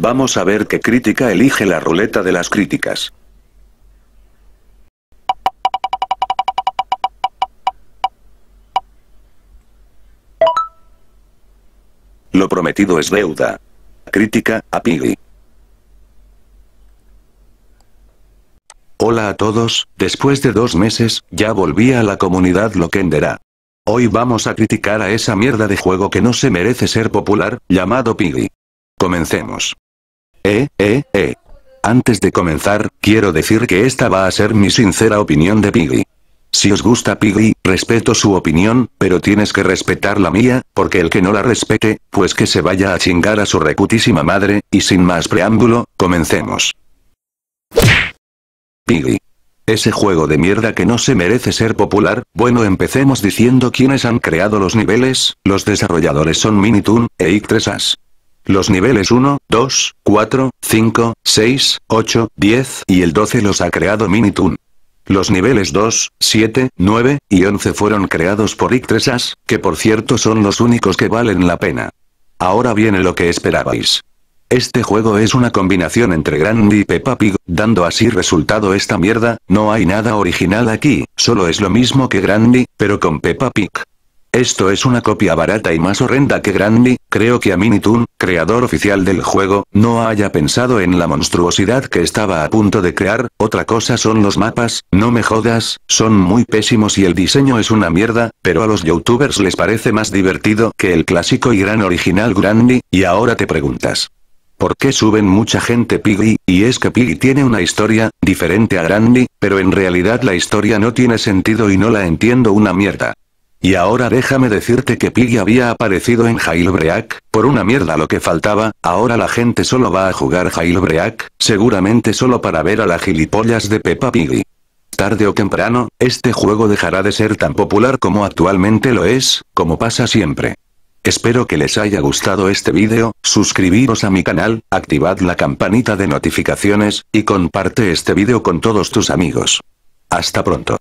Vamos a ver qué crítica elige la ruleta de las críticas. Lo prometido es deuda. Crítica, a Piggy. Hola a todos, después de dos meses, ya volví a la comunidad Loquendera. Hoy vamos a criticar a esa mierda de juego que no se merece ser popular, llamado Piggy. Comencemos eh, eh, eh. Antes de comenzar, quiero decir que esta va a ser mi sincera opinión de Piggy. Si os gusta Piggy, respeto su opinión, pero tienes que respetar la mía, porque el que no la respete, pues que se vaya a chingar a su recutísima madre, y sin más preámbulo, comencemos. Piggy. Ese juego de mierda que no se merece ser popular, bueno empecemos diciendo quiénes han creado los niveles, los desarrolladores son Minitoon, e 3 as los niveles 1, 2, 4, 5, 6, 8, 10 y el 12 los ha creado Minitoon. Los niveles 2, 7, 9 y 11 fueron creados por Ictresas, que por cierto son los únicos que valen la pena. Ahora viene lo que esperabais. Este juego es una combinación entre Grandi y Peppa Pig, dando así resultado esta mierda, no hay nada original aquí, solo es lo mismo que Grandi, pero con Peppa Pig. Esto es una copia barata y más horrenda que Grandi, creo que a Minitoon, creador oficial del juego, no haya pensado en la monstruosidad que estaba a punto de crear, otra cosa son los mapas, no me jodas, son muy pésimos y el diseño es una mierda, pero a los youtubers les parece más divertido que el clásico y gran original Grandi, y ahora te preguntas. ¿Por qué suben mucha gente Piggy? Y es que Piggy tiene una historia, diferente a Grandi, pero en realidad la historia no tiene sentido y no la entiendo una mierda. Y ahora déjame decirte que Piggy había aparecido en Jailbreak, por una mierda lo que faltaba, ahora la gente solo va a jugar Jailbreak, seguramente solo para ver a la gilipollas de Peppa Piggy. Tarde o temprano, este juego dejará de ser tan popular como actualmente lo es, como pasa siempre. Espero que les haya gustado este vídeo, suscribiros a mi canal, activad la campanita de notificaciones, y comparte este vídeo con todos tus amigos. Hasta pronto.